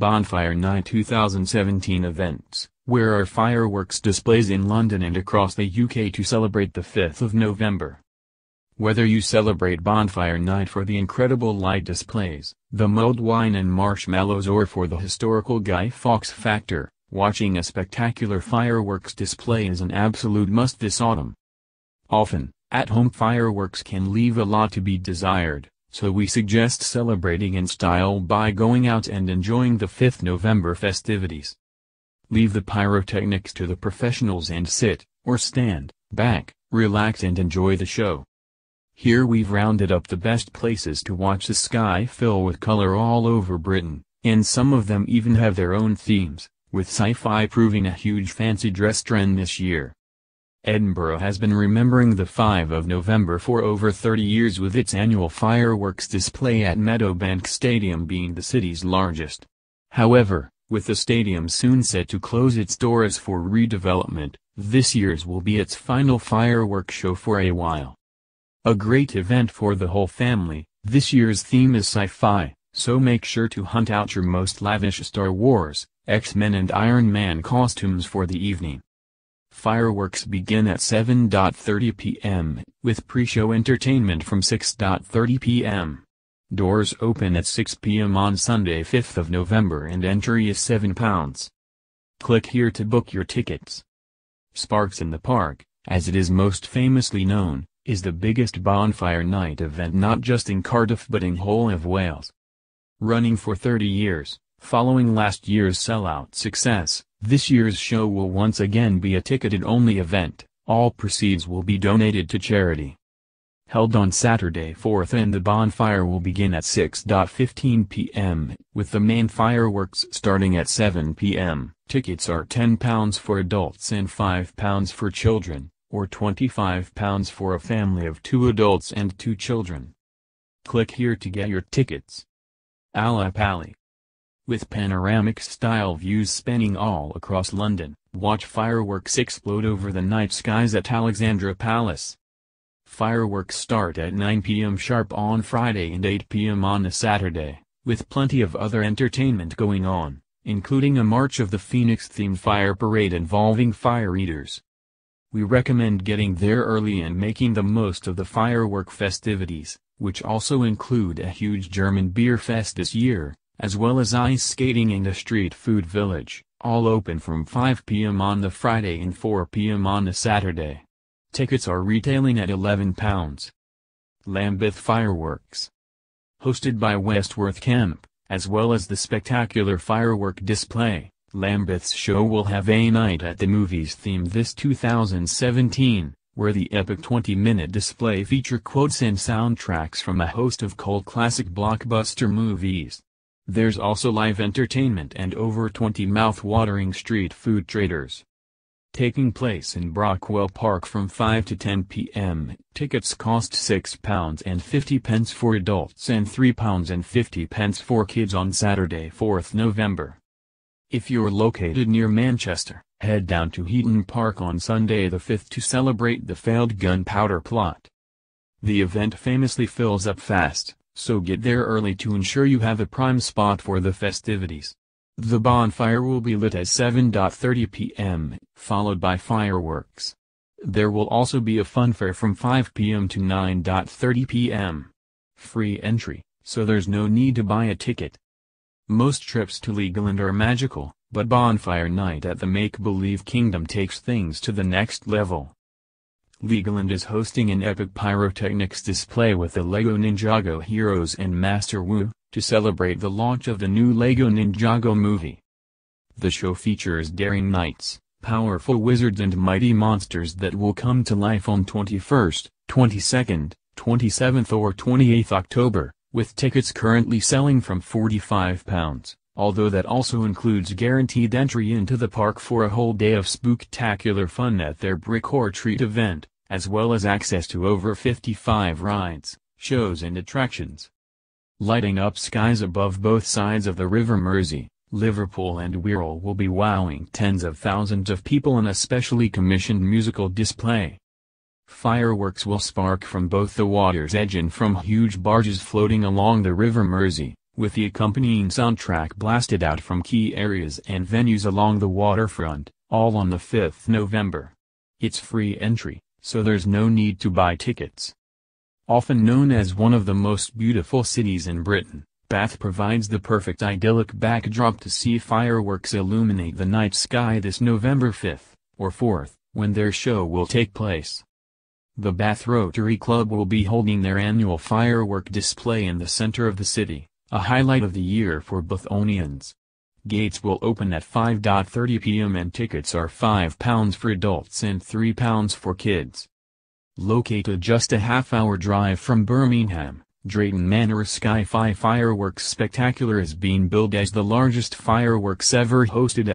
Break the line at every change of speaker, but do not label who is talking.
Bonfire Night 2017 events, where are fireworks displays in London and across the UK to celebrate the 5th of November. Whether you celebrate Bonfire Night for the incredible light displays, the mulled wine and marshmallows or for the historical Guy Fawkes factor, watching a spectacular fireworks display is an absolute must this autumn. Often, at-home fireworks can leave a lot to be desired, so we suggest celebrating in style by going out and enjoying the 5th November festivities. Leave the pyrotechnics to the professionals and sit, or stand, back, relax and enjoy the show. Here we've rounded up the best places to watch the sky fill with color all over Britain, and some of them even have their own themes, with sci-fi proving a huge fancy dress trend this year. Edinburgh has been remembering the 5 of November for over 30 years with its annual fireworks display at Meadowbank Stadium being the city's largest. However, with the stadium soon set to close its doors for redevelopment, this year's will be its final fireworks show for a while. A great event for the whole family, this year's theme is sci-fi, so make sure to hunt out your most lavish Star Wars, X-Men and Iron Man costumes for the evening. Fireworks begin at 7.30 p.m., with pre-show entertainment from 6.30 p.m. Doors open at 6 p.m. on Sunday 5th of November and entry is £7. Click here to book your tickets. Sparks in the Park, as it is most famously known, is the biggest bonfire night event not just in Cardiff but in whole of Wales. Running for 30 years, following last year's sellout success, this year's show will once again be a ticketed-only event, all proceeds will be donated to charity. Held on Saturday 4th and the bonfire will begin at 6.15 p.m., with the main fireworks starting at 7 p.m. Tickets are £10 for adults and £5 for children, or £25 for a family of two adults and two children. Click here to get your tickets. Pali with panoramic-style views spanning all across London. Watch fireworks explode over the night skies at Alexandra Palace. Fireworks start at 9 p.m. sharp on Friday and 8 p.m. on a Saturday, with plenty of other entertainment going on, including a March of the Phoenix-themed fire parade involving fire eaters. We recommend getting there early and making the most of the firework festivities, which also include a huge German beer fest this year, as well as ice skating and a street food village, all open from 5 p.m. on the Friday and 4 p.m. on the Saturday. Tickets are retailing at £11. Lambeth Fireworks. Hosted by Westworth Camp, as well as the spectacular firework display, Lambeth's show will have a night at the movies theme this 2017, where the epic 20-minute display feature quotes and soundtracks from a host of cult classic blockbuster movies. There's also live entertainment and over 20 mouth-watering street food traders. Taking place in Brockwell Park from 5 to 10 p.m., tickets cost £6.50 for adults and £3.50 for kids on Saturday 4th November. If you're located near Manchester, head down to Heaton Park on Sunday the 5th to celebrate the failed gunpowder plot. The event famously fills up fast, so get there early to ensure you have a prime spot for the festivities. The bonfire will be lit at 7.30 p.m., followed by fireworks. There will also be a funfair from 5 p.m. to 9.30 p.m. Free entry, so there's no need to buy a ticket. Most trips to Legoland are magical, but Bonfire Night at the Make-Believe Kingdom takes things to the next level. Legoland is hosting an epic pyrotechnics display with the LEGO Ninjago Heroes and Master Wu, to celebrate the launch of the new LEGO Ninjago movie. The show features daring knights, powerful wizards and mighty monsters that will come to life on 21st, 22nd, 27th or 28th October, with tickets currently selling from £45 although that also includes guaranteed entry into the park for a whole day of spooktacular fun at their Brick or Treat event, as well as access to over 55 rides, shows and attractions. Lighting up skies above both sides of the River Mersey, Liverpool and Wirral will be wowing tens of thousands of people in a specially commissioned musical display. Fireworks will spark from both the water's edge and from huge barges floating along the River Mersey, with the accompanying soundtrack blasted out from key areas and venues along the waterfront, all on the 5th November. It's free entry, so there's no need to buy tickets. Often known as one of the most beautiful cities in Britain, Bath provides the perfect idyllic backdrop to see fireworks illuminate the night sky this November 5th, or 4th, when their show will take place. The Bath Rotary Club will be holding their annual firework display in the center of the city a highlight of the year for bothonians, Gates will open at 5.30 p.m. and tickets are £5 for adults and £3 for kids. Located just a half-hour drive from Birmingham, Drayton Manor Sky Fi Fireworks Spectacular is being billed as the largest fireworks ever hosted